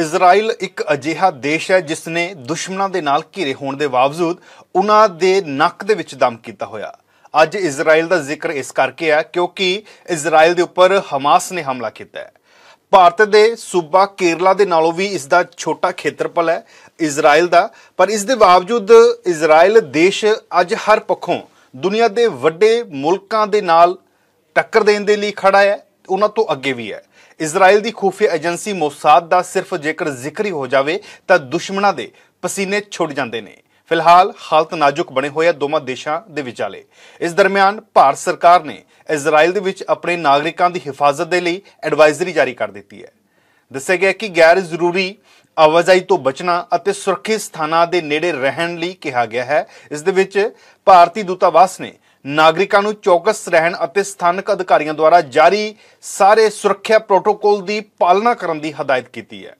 Israel ਇੱਕ ਅਜਿਹਾ ਦੇਸ਼ ਹੈ ਜਿਸ ਨੇ ਦੁਸ਼ਮਣਾਂ ਦੇ ਨਾਲ ਘਿਰੇ ਹੋਣ ਦੇ ਬਾਵਜੂਦ ਉਹਨਾਂ ਦੇ ਨੱਕ ਦੇ ਵਿੱਚ ਦਮ ਕੀਤਾ ਹੋਇਆ ਅੱਜ ਇਜ਼ਰਾਈਲ ਦਾ ਜ਼ਿਕਰ ਇਸ ਕਰਕੇ ਆ ਕਿਉਂਕਿ ਇਜ਼ਰਾਈਲ ਦੇ ਉੱਪਰ ਹਮਾਸ ਨੇ ਹਮਲਾ ਕੀਤਾ ਹੈ ਭਾਰਤ ਦੇ ਸੂਬਾ ਕੇਰਲਾ ਦੇ ਨਾਲੋਂ ਵੀ ਇਸ ਦਾ ਛੋਟਾ ਖੇਤਰਫਲ ਹੈ ਇਜ਼ਰਾਈਲ ਦਾ ਪਰ ਇਸ ਦੇ ਬਾਵਜੂਦ ਇਜ਼ਰਾਈਲ ਦੇਸ਼ ਅੱਜ ਹਰ ਪੱਖੋਂ ਦੁਨੀਆ ਦੇ ਵੱਡੇ ਮੁਲਕਾਂ ਦੇ ਨਾਲ ਟੱਕਰ ਦੇਣ ਦੇ ਲਈ ਖੜਾ ਹੈ ਉਹਨਾਂ ਤੋਂ ਅੱਗੇ ਵੀ ਹੈ ਇਜ਼ਰਾਈਲ ਦੀ ਖੂਫੀਆ ਏਜੰਸੀ ਮੋਸਾਦ ਦਾ ਸਿਰਫ ਜੇਕਰ ਜ਼ਿਕਰ ਹੀ ਹੋ ਜਾਵੇ ਤਾਂ ਦੁਸ਼ਮਣਾਂ ਦੇ ਪਸੀਨੇ ਛੁੱਟ ਜਾਂਦੇ ਨੇ ਫਿਲਹਾਲ ਹਾਲਤ ਨਾਜ਼ੁਕ ਬਣੇ ਹੋਏ ਆ ਦੋਵਾਂ ਦੇਸ਼ਾਂ ਦੇ ਵਿਚਾਲੇ ਇਸ ਦਰਮਿਆਨ ਭਾਰਤ ਸਰਕਾਰ ਨੇ ਇਜ਼ਰਾਈਲ ਦੇ ਵਿੱਚ ਆਪਣੇ ਨਾਗਰਿਕਾਂ ਦੀ ਹਿਫਾਜ਼ਤ ਦੇ ਲਈ ਐਡਵਾਈਜ਼ਰੀ ਜਾਰੀ ਕਰ ਦਿੱਤੀ ਹੈ ਦੱਸਿਆ ਗਿਆ ਕਿ ਗੈਰ ਜ਼ਰੂਰੀ ਆਵਾਜਾਈ ਤੋਂ ਬਚਣਾ ਅਤੇ ਸੁਰੱਖਿਅਤ ਸਥਾਨਾਂ ਦੇ ਨੇੜੇ ਰਹਿਣ ਲਈ ਕਿਹਾ ਗਿਆ ਹੈ ਇਸ ਦੇ ਵਿੱਚ ਭਾਰਤੀ ਦੂਤਾਵਾਸ ਨੇ ਨਾਗਰਿਕਾਂ ਨੂੰ ਚੌਕਸ ਰਹਿਣ ਅਤੇ ਸਥਾਨਕ ਅਧਿਕਾਰੀਆਂ ਦੁਆਰਾ ਜਾਰੀ ਸਾਰੇ ਸੁਰੱਖਿਆ ਪ੍ਰੋਟੋਕੋਲ ਦੀ ਪਾਲਣਾ ਕਰਨ ਦੀ ਹਦਾਇਤ ਕੀਤੀ ਹੈ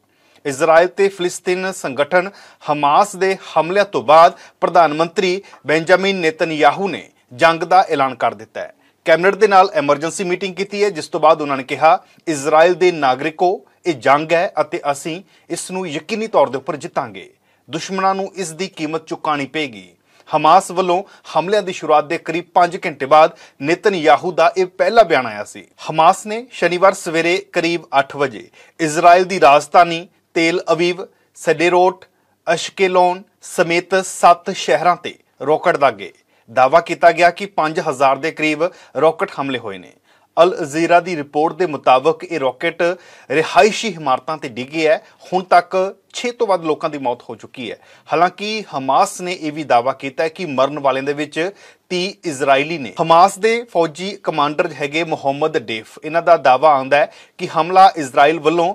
ਇਜ਼ਰਾਈਲ ਤੇ ਫਿਲਸਤੀਨ ਸੰਗਠਨ ਹਮਾਸ ਦੇ ਹਮਲਿਆਂ ਤੋਂ ਬਾਅਦ ਪ੍ਰਧਾਨ ਮੰਤਰੀ ਬੈਂਜਾਮਿਨ ਨੇਤਨਯਾਹੂ ਨੇ ਜੰਗ ਦਾ ਐਲਾਨ ਕਰ ਦਿੱਤਾ ਹੈ ਕੈਬਨਿਟ ਦੇ ਨਾਲ ਐਮਰਜੈਂਸੀ ਮੀਟਿੰਗ ਕੀਤੀ ਹੈ ਜਿਸ ਤੋਂ ਬਾਅਦ ਉਹਨਾਂ ਨੇ ਕਿਹਾ ਇਜ਼ਰਾਈਲ ਦੇ ਨਾਗਰਿਕੋ ਇਹ ਜੰਗ ਹੈ ਅਤੇ ਅਸੀਂ ਇਸ ਨੂੰ ਯਕੀਨੀ ਤੌਰ ਦੇ ਉੱਪਰ ਜਿੱਤਾਂਗੇ ਦੁਸ਼ਮਣਾਂ ਨੂੰ ਇਸ ਦੀ ਕੀਮਤ ਚੁਕਾਣੀ ਪਏਗੀ ਹਮਾਸ ਵੱਲੋਂ ਹਮਲਿਆਂ ਦੀ ਸ਼ੁਰੂਆਤ ਦੇ ਕਰੀਬ 5 ਘੰਟੇ ਬਾਅਦ ਨੇਤਨਯਾਹੂ ਦਾ ਇਹ ਪਹਿਲਾ ਬਿਆਨ ਆਇਆ ਸੀ ਹਮਾਸ ਨੇ ਸ਼ਨੀਵਾਰ ਸਵੇਰੇ ਕਰੀਬ 8 ਵਜੇ ਇਜ਼ਰਾਈਲ ਦੀ ਰਾਜਧਾਨੀ ਤੇਲ ਅਵੀਵ ਸਡੇਰੋਟ ਅਸ਼ਕੇਲੋਨ ਸਮੇਤ 7 ਸ਼ਹਿਰਾਂ ਤੇ ਰੋਕਟ ਦਾਗੇ ਦਾਵਾ ਕੀਤਾ ਗਿਆ ਕਿ 5000 ਦੇ ਕਰੀਬ ਰੋਕਟ ਹਮਲੇ ਹੋਏ ਨੇ ਅਲ ਜ਼ੀਰਾ ਦੀ ਰਿਪੋਰਟ ਦੇ ਮੁਤਾਬਕ ਇਹ ਰਾਕਟ ਰਿਹਾਇਸ਼ੀ ਇਮਾਰਤਾਂ ਤੇ ਡਿੱਗਿਆ ਹੈ ਹੁਣ ਤੱਕ 6 ਤੋਂ ਵੱਧ ਲੋਕਾਂ ਦੀ ਮੌਤ ਹੋ ਚੁੱਕੀ ਹੈ ਹਾਲਾਂਕਿ ਹਮਾਸ ਨੇ ਇਹ ਵੀ ਦਾਅਵਾ ਕੀਤਾ ਹੈ ਕਿ ਮਰਨ ਵਾਲਿਆਂ ਦੇ ਵਿੱਚ 30 ਇਜ਼ਰਾਈਲੀ ਨੇ ਹਮਾਸ ਦੇ ਫੌਜੀ ਕਮਾਂਡਰ ਹੈਗੇ ਮੁਹੰਮਦ ਡੇਫ ਇਹਨਾਂ ਦਾ ਦਾਅਵਾ ਆਂਦਾ ਹੈ ਕਿ ਹਮਲਾ ਇਜ਼ਰਾਈਲ ਵੱਲੋਂ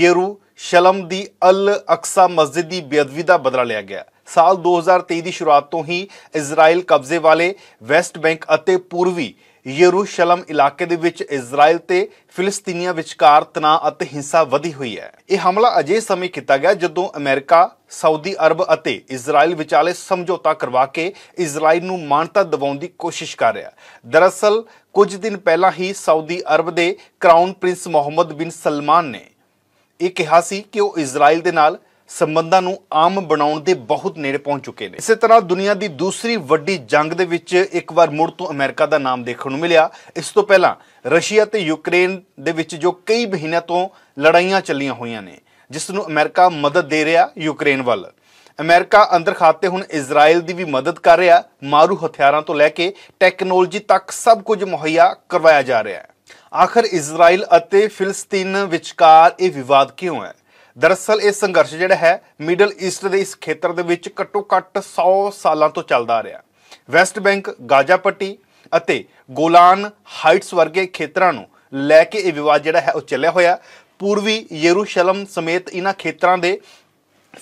ਯਰੂ ਸ਼ਲਮ ਦੀ ਅਲ ਅਕਸਾ ਮਸਜਿਦ ਦੀ ਬੇਅਦਬੀ ਦਾ ਬਦਲਾ ਲਿਆ ਗਿਆ ਸਾਲ 2023 ਦੀ ਸ਼ੁਰੂਆਤ ਤੋਂ ਹੀ ਇਜ਼ਰਾਈਲ ਕਬਜ਼ੇ ਵਾਲੇ ਵੈਸਟ ਬੈਂਕ ਅਤੇ ਪੂਰਵੀ ਯਰੂਸ਼ਲਮ ਇਲਾਕੇ ਦੇ ਵਿੱਚ ਇਜ਼ਰਾਈਲ ਤੇ ਫਿਲਸਤੀਨੀਆਂ ਵਿਚਕਾਰ ਤਣਾਅ ਅਤੇ ਹਿੰਸਾ ਵਧੀ ਹੋਈ ਹੈ ਇਹ ਹਮਲਾ ਅਜੇ ਸਮੇਂ ਕੀਤਾ ਗਿਆ ਜਦੋਂ ਅਮਰੀਕਾ ਸਾਊਦੀ ਅਰਬ ਅਤੇ ਇਜ਼ਰਾਈਲ ਵਿਚਾਲੇ ਸਮਝੌਤਾ ਕਰਵਾ ਕੇ ਇਜ਼ਰਾਈਲ ਨੂੰ ਮਾਨਤਾ ਦਿਵਾਉਣ ਦੀ ਕੋਸ਼ਿਸ਼ ਕਰ ਰਿਹਾ ਦਰਅਸਲ ਕੁਝ ਦਿਨ ਪਹਿਲਾਂ ਹੀ ਸਾਊਦੀ ਅਰਬ ਦੇ ਕਰਾਊਨ ਪ੍ਰਿੰਸ ਮੁਹੰਮਦ ਬਿਨ ਸਲਮਾਨ ਨੇ ਇਹ ਕਿਹਾ ਸੀ ਕਿ ਉਹ ਇਜ਼ਰਾਈਲ ਦੇ ਨਾਲ ਸੰਬੰਧਾਂ ਨੂੰ ਆਮ ਬਣਾਉਣ ਦੇ ਬਹੁਤ ਨੇੜੇ ਪਹੁੰਚ ਚੁੱਕੇ ਨੇ ਇਸੇ ਤਰ੍ਹਾਂ ਦੁਨੀਆ ਦੀ ਦੂਸਰੀ ਵੱਡੀ ਜੰਗ ਦੇ ਵਿੱਚ ਇੱਕ ਵਾਰ ਮੁੜ ਤੋਂ ਅਮਰੀਕਾ ਦਾ ਨਾਮ ਦੇਖਣ ਨੂੰ ਮਿਲਿਆ ਇਸ ਤੋਂ ਪਹਿਲਾਂ ਰਸ਼ੀਆ ਤੇ ਯੂਕਰੇਨ ਦੇ ਵਿੱਚ ਜੋ ਕਈ ਮਹੀਨਿਆਂ ਤੋਂ ਲੜਾਈਆਂ ਚੱਲੀਆਂ ਹੋਈਆਂ ਨੇ ਜਿਸ ਨੂੰ ਅਮਰੀਕਾ ਮਦਦ ਦੇ ਰਿਹਾ ਯੂਕਰੇਨ ਵੱਲ ਅਮਰੀਕਾ ਅੰਦਰ ਖਾਤੇ ਹੁਣ ਇਜ਼ਰਾਈਲ ਦੀ ਵੀ ਮਦਦ ਕਰ ਰਿਹਾ ਮਾਰੂ ਹਥਿਆਰਾਂ ਤੋਂ ਲੈ ਕੇ ਟੈਕਨੋਲੋਜੀ ਤੱਕ ਸਭ ਕੁਝ ਮੁਹੱਈਆ ਕਰਵਾਇਆ ਜਾ ਰਿਹਾ ਹੈ ਆਖਰ ਇਜ਼ਰਾਈਲ ਅਤੇ ਫਿਲਸਤੀਨ ਵਿਚਕਾਰ ਇਹ ਵਿਵਾਦ ਕਿਉਂ ਹੈ ਦਰਅਸਲ ਇਹ ਸੰਘਰਸ਼ ਜਿਹੜਾ ਹੈ ਮਿਡਲ ਈਸਟ ਦੇ ਇਸ ਖੇਤਰ ਦੇ ਵਿੱਚ ਘੱਟੋ-ਘੱਟ 100 ਸਾਲਾਂ ਤੋਂ ਚੱਲਦਾ ਆ ਰਿਹਾ ਵੈਸਟ ਬੈਂਕ ਗਾਜ਼ਾ ਪੱਟੀ ਅਤੇ ਗੋਲਾਨ ਹਾਈਟਸ ਵਰਗੇ ਖੇਤਰਾਂ ਨੂੰ ਲੈ ਕੇ ਇਹ ਵਿਵਾਦ ਜਿਹੜਾ ਹੈ ਉਹ ਚੱਲਿਆ ਹੋਇਆ ਪੂਰਵੀ ਯਰੂਸ਼ਲਮ ਸਮੇਤ ਇਹਨਾਂ ਖੇਤਰਾਂ ਦੇ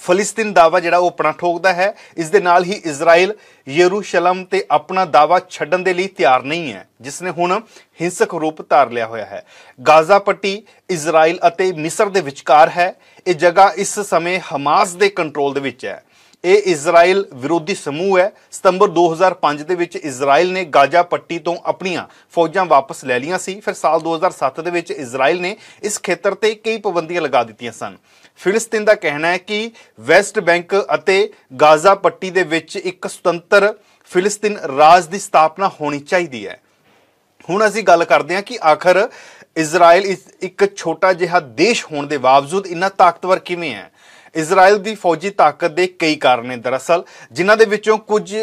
ਫਲਸਤੀਨ ਦਾਵਾ ਜਿਹੜਾ ਉਹ ਆਪਣਾ ਠੋਕਦਾ ਹੈ ਇਸ ਦੇ ਨਾਲ ਹੀ ਇਜ਼ਰਾਈਲ ਯਰੂਸ਼ਲਮ ਤੇ ਆਪਣਾ ਦਾਵਾ ਛੱਡਣ ਦੇ ਲਈ ਤਿਆਰ ਨਹੀਂ ਹੈ ਜਿਸ ਨੇ ਹੁਣ ਹਿੰਸਕ ਰੂਪ ਧਾਰ ਲਿਆ ਹੋਇਆ ਹੈ ਗਾਜ਼ਾ ਪੱਟੀ ਇਜ਼ਰਾਈਲ ਅਤੇ ਮਿਸਰ ਦੇ ਵਿਚਕਾਰ ਹੈ ਇਹ ਜਗ੍ਹਾ ਇਸ ਸਮੇਂ ਹਮਾਸ ਦੇ ਕੰਟਰੋਲ ਦੇ ਵਿੱਚ ਹੈ ਇਹ ਇਜ਼ਰਾਈਲ ਵਿਰੋਧੀ ਸਮੂਹ ਹੈ ਸਤੰਬਰ 2005 ਦੇ ਵਿੱਚ ਇਜ਼ਰਾਈਲ ਨੇ ਗਾਜ਼ਾ ਪੱਟੀ ਤੋਂ ਆਪਣੀਆਂ ਫੌਜਾਂ ਵਾਪਸ ਲੈ ਲਈਆਂ ਸੀ ਫਿਰ ਸਾਲ 2007 ਦੇ ਵਿੱਚ ਇਜ਼ਰਾਈਲ ਨੇ ਇਸ ਖੇਤਰ ਤੇ ਕਈ ਪਾਬੰਦੀਆਂ ਲਗਾ ਦਿੱਤੀਆਂ ਸਨ ਫਿਲਸਤੀਨ ਦਾ ਕਹਿਣਾ ਹੈ ਕਿ ਵੈਸਟ ਬੈਂਕ ਅਤੇ ਗਾਜ਼ਾ ਪੱਟੀ ਦੇ ਵਿੱਚ ਇੱਕ ਸੁਤੰਤਰ ਫਿਲਸਤੀਨ ਰਾਜ ਦੀ ਸਥਾਪਨਾ ਹੋਣੀ ਚਾਹੀਦੀ ਹੈ ਹੁਣ ਅਸੀਂ ਗੱਲ ਕਰਦੇ ਹਾਂ ਕਿ ਆਖਰ ਇਜ਼ਰਾਈਲ ਇੱਕ ਛੋਟਾ ਜਿਹਾ ਦੇਸ਼ ਹੋਣ ਦੇ ਬਾਵਜੂਦ ਇੰਨਾ ਤਾਕਤਵਰ ਕਿਵੇਂ ਹੈ ਇਜ਼ਰਾਈਲ ਦੀ ਫੌਜੀ ਤਾਕਤ ਦੇ ਕਈ ਕਾਰਨ ਨੇ ਦਰਅਸਲ ਜਿਨ੍ਹਾਂ ਦੇ ਵਿੱਚੋਂ ਕੁਝ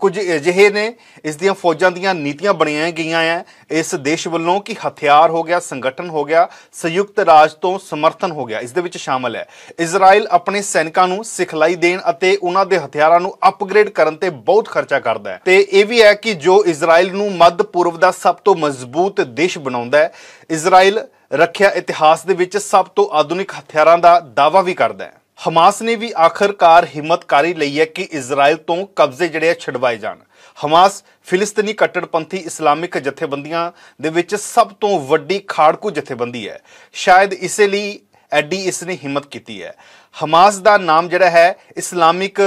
ਕੁਝ ਅਜਿਹੇ ਨੇ ਇਸ ਦੀਆਂ ਫੌਜਾਂ ਦੀਆਂ ਨੀਤੀਆਂ ਬਣਾਈਆਂ ਗਈਆਂ ਆ ਇਸ ਦੇਸ਼ ਵੱਲੋਂ ਕਿ ਹਥਿਆਰ ਹੋ ਗਿਆ ਸੰਗਠਨ ਹੋ ਗਿਆ ਸੰਯੁਕਤ ਰਾਜ ਤੋਂ ਸਮਰਥਨ ਹੋ ਗਿਆ ਇਸ ਦੇ ਵਿੱਚ ਸ਼ਾਮਲ ਹੈ ਇਜ਼ਰਾਈਲ ਆਪਣੇ ਸੈਨਿਕਾਂ ਨੂੰ ਸਿਖਲਾਈ ਦੇਣ ਅਤੇ ਉਹਨਾਂ ਦੇ ਹਥਿਆਰਾਂ ਨੂੰ ਅਪਗ੍ਰੇਡ ਕਰਨ ਤੇ ਬਹੁਤ ਖਰਚਾ ਕਰਦਾ ਹੈ ਤੇ ਇਹ ਵੀ ਹੈ ਕਿ ਜੋ ਇਜ਼ਰਾਈਲ ਨੂੰ ਮੱਧ ਪੂਰਬ ਦਾ ਸਭ ਤੋਂ ਮਜ਼ਬੂਤ ਦੇਸ਼ ਬਣਾਉਂਦਾ ਹੈ ਇਜ਼ਰਾਈਲ ਰੱਖਿਆ ਇਤਿਹਾਸ ਦੇ ਵਿੱਚ ਸਭ ਤੋਂ ਆਧੁਨਿਕ ਹਥਿਆਰਾਂ ਦਾ ਦਾਵਾ ਵੀ ਕਰਦਾ ਹੈ ਹਮਾਸ ਨੇ ਵੀ ਆਖਰਕਾਰ ਹਿੰਮਤ ਕਾਰੀ ਲਈ ਹੈ ਕਿ ਇਜ਼ਰਾਈਲ ਤੋਂ ਕਬਜ਼ੇ ਜਿਹੜੇ ਆ ਛਡਵਾਏ ਜਾਣ ਹਮਾਸ ਫਿਲਸਤੀਨੀ ਕੱਟੜਪੰਥੀ ਇਸਲਾਮਿਕ ਜਥੇਬੰਦੀਆਂ ਦੇ ਵਿੱਚ ਸਭ ਤੋਂ ਵੱਡੀ ਖਾੜਕੂ ਜਥੇਬੰਦੀ ਹੈ ਸ਼ਾਇਦ ਇਸੇ ਲਈ ਐਡੀ ਇਸ ਨੇ ਹਿੰਮਤ ਕੀਤੀ ਹੈ ਹਮਾਸ ਦਾ ਨਾਮ ਜਿਹੜਾ ਹੈ ਇਸਲਾਮਿਕ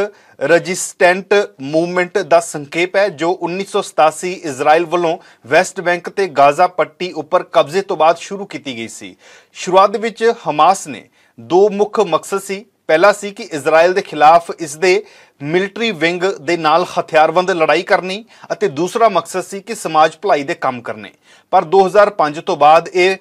ਰੈਜਿਸਟੈਂਟ ਮੂਵਮੈਂਟ ਦਾ ਸੰਕੇਪ ਹੈ ਜੋ 1987 ਇਜ਼ਰਾਈਲ ਵੱਲੋਂ ਵੈਸਟ ਬੈਂਕ ਤੇ ਗਾਜ਼ਾ ਪੱਟੀ ਉੱਪਰ ਕਬਜ਼ੇ ਤੋਂ ਬਾਅਦ ਸ਼ੁਰੂ ਕੀਤੀ ਗਈ ਸੀ ਸ਼ੁਰੂਆਤ ਵਿੱਚ ਹਮਾਸ ਨੇ ਦੋ ਮੁੱਖ ਮਕਸਦ ਸੀ ਪਹਿਲਾ ਸੀ ਕਿ ਇਜ਼ਰਾਈਲ ਦੇ ਖਿਲਾਫ ਇਸ ਦੇ ਮਿਲਟਰੀ ਵਿੰਗ ਦੇ ਨਾਲ ਹਥਿਆਰਬੰਦ ਲੜਾਈ ਕਰਨੀ ਅਤੇ ਦੂਸਰਾ ਮਕਸਦ ਸੀ ਕਿ ਸਮਾਜ ਭਲਾਈ ਦੇ ਕੰਮ ਕਰਨੇ ਪਰ 2005 ਤੋਂ ਬਾਅਦ ਇਹ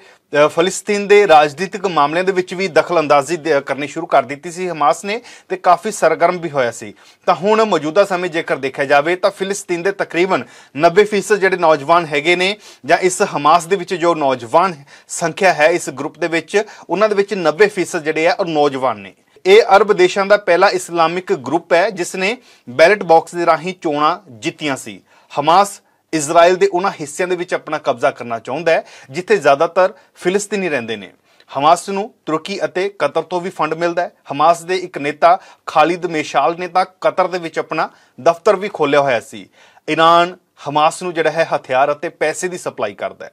ਫਲਸਤੀਨ ਦੇ ਰਾਜਨੀਤਿਕ ਮਾਮਲਿਆਂ ਦੇ ਵਿੱਚ ਵੀ ਦਖਲਅੰਦਾਜ਼ੀ ਕਰਨੀ ਸ਼ੁਰੂ ਕਰ ਦਿੱਤੀ ਸੀ ਹਮਾਸ ਨੇ ਤੇ ਕਾਫੀ ਸਰਗਰਮ ਵੀ ਹੋਇਆ ਸੀ ਤਾਂ ਹੁਣ ਮੌਜੂਦਾ ਸਮੇਂ ਜੇਕਰ ਦੇਖਿਆ ਜਾਵੇ ਤਾਂ ਫਲਸਤੀਨ ਦੇ ਤਕਰੀਬਨ 90% ਜਿਹੜੇ ਨੌਜਵਾਨ ਹੈਗੇ ਨੇ ਜਾਂ ਇਸ ਹਮਾਸ ਦੇ ਵਿੱਚ ਜੋ ਨੌਜਵਾਨ ਸੰਖਿਆ ਹੈ ਇਸ ਗਰੁੱਪ ਦੇ ਵਿੱਚ ਉਹਨਾਂ ਦੇ ਵਿੱਚ 90% ਜਿਹੜੇ ਆ ਉਹ ਨੌਜਵਾਨ ਨੇ ਇਹ ਅਰਬ ਦੇਸ਼ਾਂ ਦਾ ਪਹਿਲਾ ਇਸਲਾਮਿਕ ਗਰੁੱਪ ਹੈ ਜਿਸ ਨੇ ਬੈਲਟ ਬਾਕਸ ਦੇ ਰਾਹੀਂ ਚੋਣਾਂ ਜਿੱਤੀਆਂ ਸੀ ਹਮਾਸ ਇਜ਼ਰਾਈਲ ਦੇ ਉਹਨਾਂ ਹਿੱਸਿਆਂ ਦੇ ਵਿੱਚ ਆਪਣਾ ਕਬਜ਼ਾ ਕਰਨਾ ਚਾਹੁੰਦਾ ਹੈ ਜਿੱਥੇ ਜ਼ਿਆਦਾਤਰ ਫਿਲਸਤੀਨੀ ਰਹਿੰਦੇ ਨੇ ਹਮਾਸ ਨੂੰ ਤੁਰਕੀ ਅਤੇ ਕਤਰ ਤੋਂ ਵੀ ਫੰਡ ਮਿਲਦਾ ਹੈ ਹਮਾਸ ਦੇ ਇੱਕ ਨੇਤਾ ਖਾਲਿਦ ਮੇਸ਼ਾਲ ਨੇ ਤਾਂ ਕਤਰ ਦੇ ਵਿੱਚ ਆਪਣਾ ਦਫ਼ਤਰ ਵੀ ਖੋਲ੍ਹਿਆ ਹੋਇਆ ਸੀ ਇਰਾਨ ਹਮਾਸ ਨੂੰ ਜਿਹੜਾ ਹੈ ਹਥਿਆਰ ਅਤੇ ਪੈਸੇ ਦੀ ਸਪਲਾਈ ਕਰਦਾ ਹੈ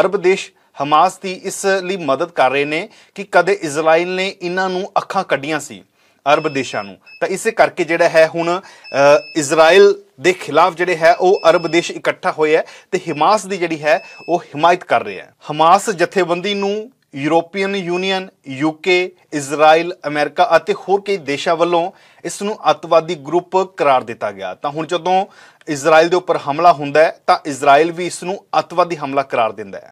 ਅਰਬ ਦੇਸ਼ ਹਮਾਸ ਦੀ ਇਸ ਲਈ ਮਦਦ ਕਰ ਰਹੇ ਨੇ ਕਿ ਕਦੇ ਇਜ਼ਰਾਈਲ ਨੇ ਇਹਨਾਂ ਨੂੰ ਅੱਖਾਂ ਕੱਢੀਆਂ ਸੀ ਅਰਬ ਦੇਸ਼ਾਂ ਨੂੰ ਤਾਂ ਇਸੇ ਕਰਕੇ ਜਿਹੜਾ ਹੈ ਹੁਣ ਇਜ਼ਰਾਈਲ ਦੇ ਖਿਲਾਫ ਜਿਹੜੇ ਹੈ ਉਹ ਅਰਬ ਦੇਸ਼ ਇਕੱਠਾ ਹੋਇਆ ਤੇ ਹਮਾਸ ਦੀ ਜਿਹੜੀ ਹੈ ਉਹ ਹਮਾਇਤ ਕਰ ਰਿਹਾ ਹੈ ਹਮਾਸ ਜਥੇਬੰਦੀ ਨੂੰ European Union UK Israel America ਅਤੇ ਹੋਰ ਕਈ ਦੇਸ਼ਾਂ ਵੱਲੋਂ ਇਸ ਨੂੰ ਅਤਵਾਦੀ ਗਰੁੱਪ ਕਰਾਰ ਦਿੱਤਾ ਗਿਆ ਤਾਂ ਹੁਣ ਜਦੋਂ ਇਜ਼ਰਾਈਲ ਦੇ ਉੱਪਰ ਹਮਲਾ ਹੁੰਦਾ ਹੈ ਤਾਂ ਇਜ਼ਰਾਈਲ ਵੀ ਇਸ ਨੂੰ ਅਤਵਾਦੀ ਹਮਲਾ ਕਰਾਰ ਦਿੰਦਾ ਹੈ